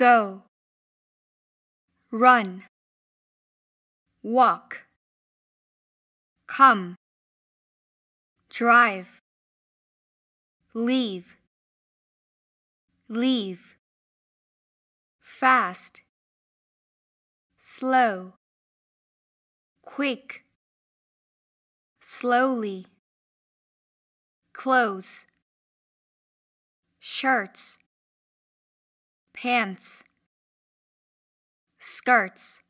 go, run, walk, come, drive, leave, leave, fast, slow, quick, slowly, close, shirts, pants, skirts,